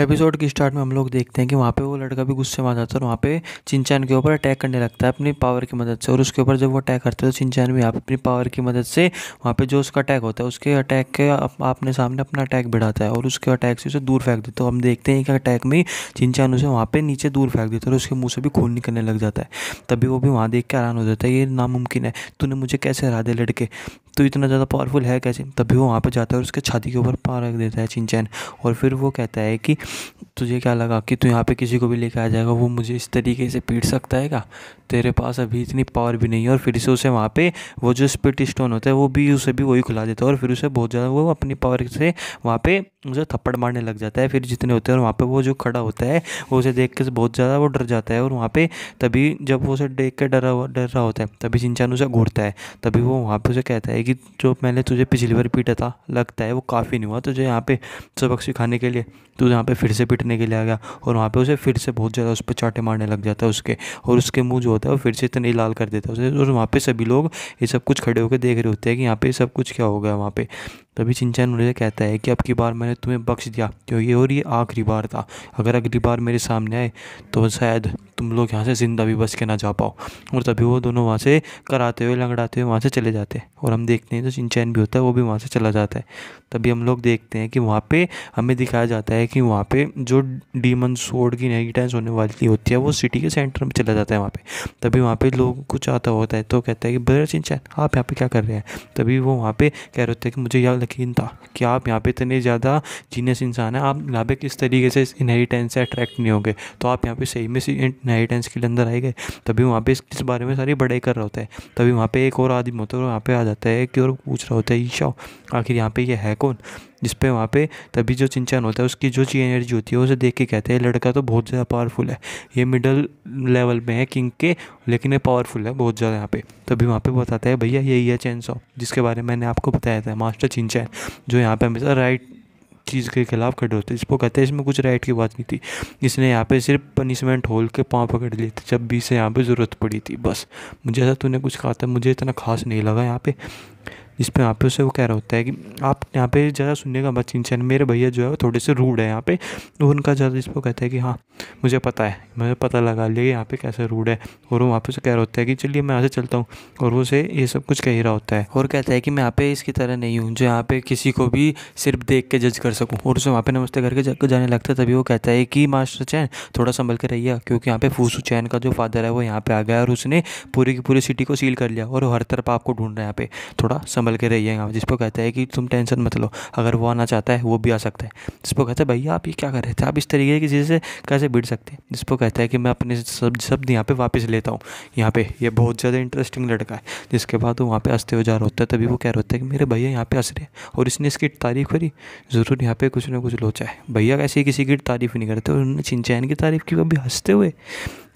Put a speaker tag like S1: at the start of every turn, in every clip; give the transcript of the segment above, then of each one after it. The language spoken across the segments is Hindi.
S1: एपिसोड की स्टार्ट में हम लोग देखते हैं कि वहाँ पे वो लड़का भी गुस्से में आ जाता है और वहाँ पे चिंचैन के ऊपर अटैक करने लगता है अपनी पावर की मदद से और उसके ऊपर जब वो अटैक करते हैं तो चिंचैन भी यहाँ अपनी पावर की मदद से वहाँ पे जो उसका अटैक होता है उसके अटैक के आपने सामने अपना अटैक बढ़ाता है और उसके अटैक से उसे दूर फेंक देता है तो हम देखते हैं कि अटैक में चिंचैन उसे वहाँ पर नीचे दूर फेंक देता है और उसके मुँह से भी खून निकलने लग जाता है तभी वो भी वहाँ देख के हैरान हो जाता है ये नामुमकिन है तूने मुझे कैसे हरा दे लड़के तो इतना ज़्यादा पावरफुल है कैसे तभी वो वहाँ पर जाता है और उसके छाती के ऊपर पार रख देता है चिंचैन और फिर वो कहता है कि तुझे क्या लगा कि तू यहाँ पे किसी को भी लेकर आ जाएगा वो मुझे इस तरीके से पीट सकता है क्या तेरे पास अभी इतनी पावर भी नहीं है और फिर से उसे वहाँ पे वो जो स्पिट स्टोन होता है वो भी उसे भी वही खुला देता है और फिर उसे बहुत ज़्यादा वो अपनी पावर से वहाँ पे उसे थप्पड़ मारने लग जाता है फिर जितने होते हैं वहाँ पे वो जो खड़ा होता है वो उसे देख के बहुत ज़्यादा वो डर जाता है और वहाँ पे तभी जब वो उसे देख के डरा हुआ डर रहा होता है तभी सिंचान उसे घूरता है तभी वो वहाँ पे उसे कहता है कि जो मैंने तुझे पिछली बार पीटा था लगता है वो काफ़ी नहीं हुआ तुझे यहाँ पे सबक सिखाने के लिए तुझे यहाँ पे फिर से पीटने के लिए आ गया और वहाँ पर उसे फिर से बहुत ज़्यादा उस पर चाटे मारने लग जाता है उसके और उसके मुँह जो होता है वो फिर से इतने लाल कर देता है उसे और वहाँ पर सभी लोग ये सब कुछ खड़े होकर देख रहे होते हैं कि यहाँ पर सब कुछ क्या हो गया वहाँ पर तभी सिंचन उन्हें कहता है कि अब की बार मैंने तुम्हें बख्श दिया क्योंकि और ये आखिरी बार था अगर अगली बार मेरे सामने आए तो शायद तुम लोग यहाँ से ज़िंदा भी बच के ना जा पाओ और तभी वो दोनों वहाँ से कराते हुए लंगड़ाते हुए वहाँ से चले जाते हैं और हम देखते हैं जो सिंचैन भी होता है वो भी वहाँ से चला जाता है तभी हम लोग देखते हैं कि वहाँ पर हमें दिखाया जाता है कि वहाँ पर जो डीमन सोड की नेगिटेंस होने वाली होती है वो सिटी के सेंटर में चला जाता है वहाँ पर तभी वहाँ पर लोग कुछ आता होता है तो कहता है कि ब्रदर सिंचैन आप यहाँ पर क्या कर रहे हैं तभी वो वहाँ पर कह रहे होते हैं कि मुझे याद यकीन था कि आप यहाँ पे इतने ज़्यादा जीनियस इंसान हैं आप यहाँ पे किस तरीके से इस इनहेरिटेंस से अट्रैक्ट नहीं होंगे तो आप यहाँ पे सही में इनहेरिटेंस के अंदर आए गए तभी वहाँ पे इस बारे में सारी बढ़ाई कर रहा होता है तभी वहाँ पे एक और आदमी होता है और वहाँ पे आ जाता है कि और पूछ रहा होता है ईशा आखिर यहाँ पे ये यह है कौन जिस पे वहाँ पे तभी जो चिंचन होता है उसकी जो चीज एनर्जी होती है उसे देख के कहते हैं लड़का तो बहुत ज़्यादा पावरफुल है ये मिडल लेवल में है किंग के लेकिन ये पावरफुल है बहुत ज़्यादा यहाँ पे तभी वहाँ पे बताता है भैया यही है चैन सॉफ़ जिसके बारे में मैंने आपको बताया था मास्टर चिंचन जो यहाँ पे हमेशा राइट चीज़ के खिलाफ खड़े होते इसको कहते हैं इसमें कुछ राइट की बात नहीं थी इसने यहाँ पे सिर्फ पनिशमेंट होल के पाँव पकड़ लिए थे जब भी इसे यहाँ पे ज़रूरत पड़ी थी बस मुझे ऐसा तूने कुछ कहा था मुझे इतना खास नहीं लगा यहाँ पे पर यहाँ पे उसे वो कह रहा होता है कि आप यहाँ पे ज़्यादा सुनने का मत चिंचन मेरे भैया जो है वो थोड़े से रूड है यहाँ पे वो तो उनका ज़्यादा इसको कहता है कि हाँ मुझे पता है मुझे पता लगा लिया यहाँ पे कैसे रूड है और वो वहाँ पे उसे कह रहा होता है कि चलिए मैं यहाँ से चलता हूँ और वो उसे ये सब कुछ कह ही रहा होता है और कहता है कि मैं यहाँ पे इसकी तरह नहीं हूँ जो यहाँ पे किसी को भी सिर्फ देख के जज कर सकूँ और उसे वहाँ पर नमस्ते करके जाने लगता है तभी वो कहता है कि मास्टर चैन थोड़ा संभल के रहिए क्योंकि यहाँ पे फूसू चैन का जो फादर है वो यहाँ पे आ गया और उसने पूरी की पूरी सिटी को सील कर लिया और हर तरफ आपको ढूंढ रहा हैं यहाँ पे थोड़ा संभल संभल के रहिए यहाँ जिसको कहता है कि तुम टेंशन मत लो अगर वो आना चाहता है वो भी आ सकता है जिसको कहता है भैया आप ये क्या कर रहे थे आप इस तरीके की चीज़ से कैसे बिट सकते हैं जिसको कहता है कि मैं अपने सब शब्द यहाँ पर वापस लेता हूँ यहाँ पर यह बहुत ज़्यादा इंटरेस्टिंग लड़का है जिसके बाद वो वहाँ पर हंसते हुए जा होता है तभी वो कह रहा होता है कि मेरे भैया यहाँ पर हंस रहे हैं और इसने इसकी तारीफ करी ज़रूर यहाँ पर कुछ ना कुछ लोचा है भैया कैसे किसी की तारीफ नहीं करते और उन्होंने चिंचैन की तारीफ की कभी हंसते हुए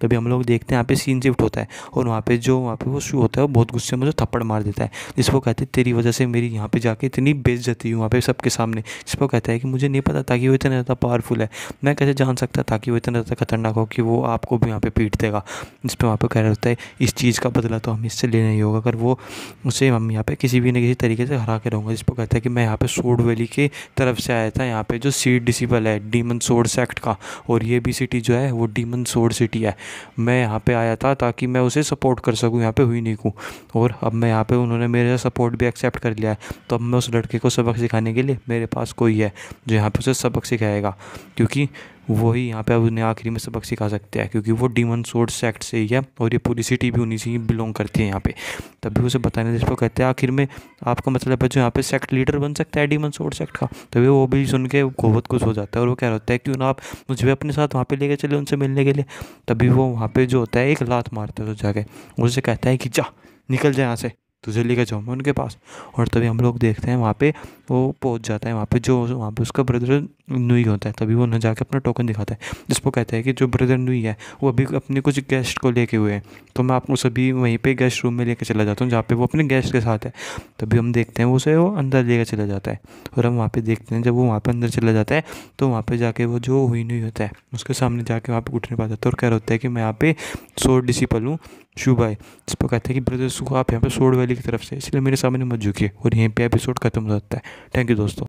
S1: कभी हम लोग देखते हैं यहाँ पे सीन शिफ्ट होता है और वहाँ पे जो वहाँ पे वो शू होता है वो बहुत गुस्से में मुझे थप्पड़ मार देता है जिसको कहते हैं तेरी वजह से मेरी यहाँ पे जाके इतनी बेच जाती हूँ वहाँ पे सबके सामने जिसको कहता है कि मुझे नहीं पता था कि वो इतना ज़्यादा पावरफुल है मैं कैसे जान सकता था कि वो इतना ज़्यादा खतरनाक हो कि वो आपको भी यहाँ पर पीट देगा जिस पर वहाँ पर कह रहा होता है इस चीज़ का बदला तो हमें इससे लेना ही होगा अगर वो उसे हम यहाँ पर किसी भी न किसी तरीके से हरा के रहूँगा जिसको कहता है कि मैं यहाँ पर सोड वैली की तरफ से आया था यहाँ पर जो सीट डिसिपल है डीमन सोड सेक्ट का और ये भी सिटी जो है वो डीमन सोड सिटी है मैं यहाँ पे आया था ताकि मैं उसे सपोर्ट कर सकूँ यहाँ पे हुई नहीं कूँ और अब मैं यहाँ पे उन्होंने मेरा सपोर्ट भी एक्सेप्ट कर लिया है तो अब मैं उस लड़के को सबक सिखाने के लिए मेरे पास कोई है जो यहाँ पे उसे सबक सिखाएगा क्योंकि वही यहाँ पे अब उन्हें आखिरी में सबक सिखा सकते हैं क्योंकि वो डीमन सोर्ड सेक्ट से ही है और ये पूरी सिटी भी उन्हीं से ही बिलोंग करती है यहाँ पे तभी उसे बताने जिसको कहते हैं आखिर में आपका मतलब है जो यहाँ पे सेक्ट लीडर बन सकता है डीमन सोर्ड सेक्ट का तभी वो भी सुन के बहुत खुश हो जाता है और वो कह रहा होता है क्यों ना आप मुझे अपने साथ वहाँ पर लेके चले उनसे मिलने के लिए तभी वो वहाँ पर जो होता है एक लात मारता है उस जाके उसे कहता है कि जा निकल जाए यहाँ से तुझे लेकर जाऊँ मैं उनके पास और तभी हम लोग देखते हैं वहाँ पे वो पहुँच जाता है वहाँ पे जो वहाँ पे उसका ब्रदर नुई होता है तभी वो न जाके अपना टोकन दिखाता है जिसको कहते हैं कि जो ब्रदर नुई है वो अभी अपने कुछ गेस्ट को लेके हुए हैं तो मैं आपको सभी वहीं पे गेस्ट रूम में लेके चला जाता हूँ जहाँ पे वो अपने गेस्ट के साथ है तभी हम देखते हैं उसे वो अंदर लेकर चला जाता है और हम वहाँ पर देखते हैं जब वो वहाँ पर अंदर चला जाता है तो वहाँ पर जाके वो जो हुई नुई होता है उसके सामने जाके वहाँ पर घुटने पा जाता है तो और कह रहा होता है कि मैं यहाँ पे सोड डिसिपल हूँ शुभ जिस जिसको कहते हैं कि ब्रदर सुख आप यहाँ पर सोड वैली की तरफ से इसलिए मेरे सामने मत झुकी और यहीं पर एपिसोड खत्म हो जाता है थैंक यू दोस्तों